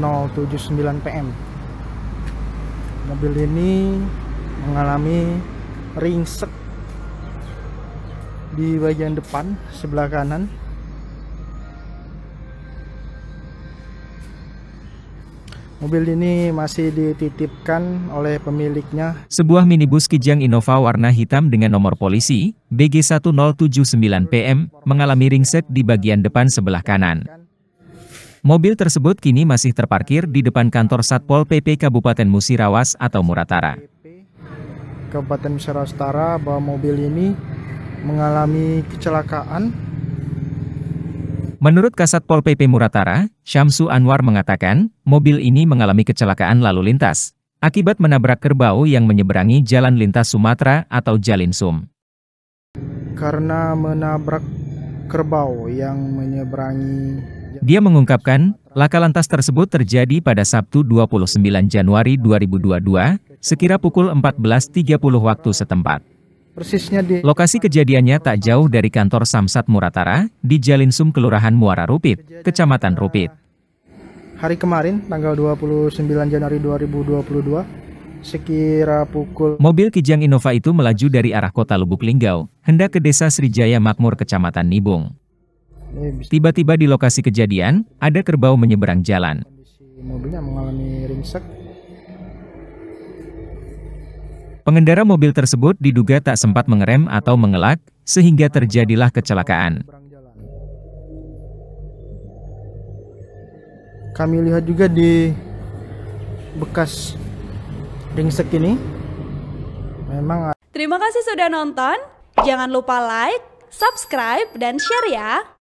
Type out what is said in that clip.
079 PM mobil ini mengalami ringsek di bagian depan sebelah kanan Mobil ini masih dititipkan oleh pemiliknya. Sebuah minibus Kijang Innova warna hitam dengan nomor polisi bg 1079 pm mengalami ringsek di bagian depan sebelah kanan. Mobil tersebut kini masih terparkir di depan kantor Satpol PP Kabupaten Musirawas atau Muratara. Kabupaten Musirawas Utara bahwa mobil ini mengalami kecelakaan. Menurut Kasatpol PP Muratara, Syamsu Anwar mengatakan, mobil ini mengalami kecelakaan lalu lintas, akibat menabrak kerbau yang menyeberangi jalan lintas Sumatera atau Jalinsum. Karena menabrak kerbau yang menyeberangi dia mengungkapkan, laka lantas tersebut terjadi pada Sabtu 29 Januari 2022, sekira pukul 14.30 waktu setempat. Lokasi kejadiannya tak jauh dari kantor Samsat Muratara, di Jalinsum Kelurahan Muara Rupit, Kecamatan Rupit. Hari kemarin, tanggal 29 Januari 2022, sekira pukul Mobil Kijang Innova itu melaju dari arah kota Lubuk Linggau, hendak ke desa Srijaya Makmur Kecamatan Nibung. Tiba-tiba di lokasi kejadian, ada kerbau menyeberang jalan. Mobilnya mengalami ringsek. Pengendara mobil tersebut diduga tak sempat mengerem atau mengelak, sehingga terjadilah kecelakaan. Kami lihat juga di bekas ringsek ini, memang... Terima kasih sudah nonton, jangan lupa like, subscribe, dan share ya!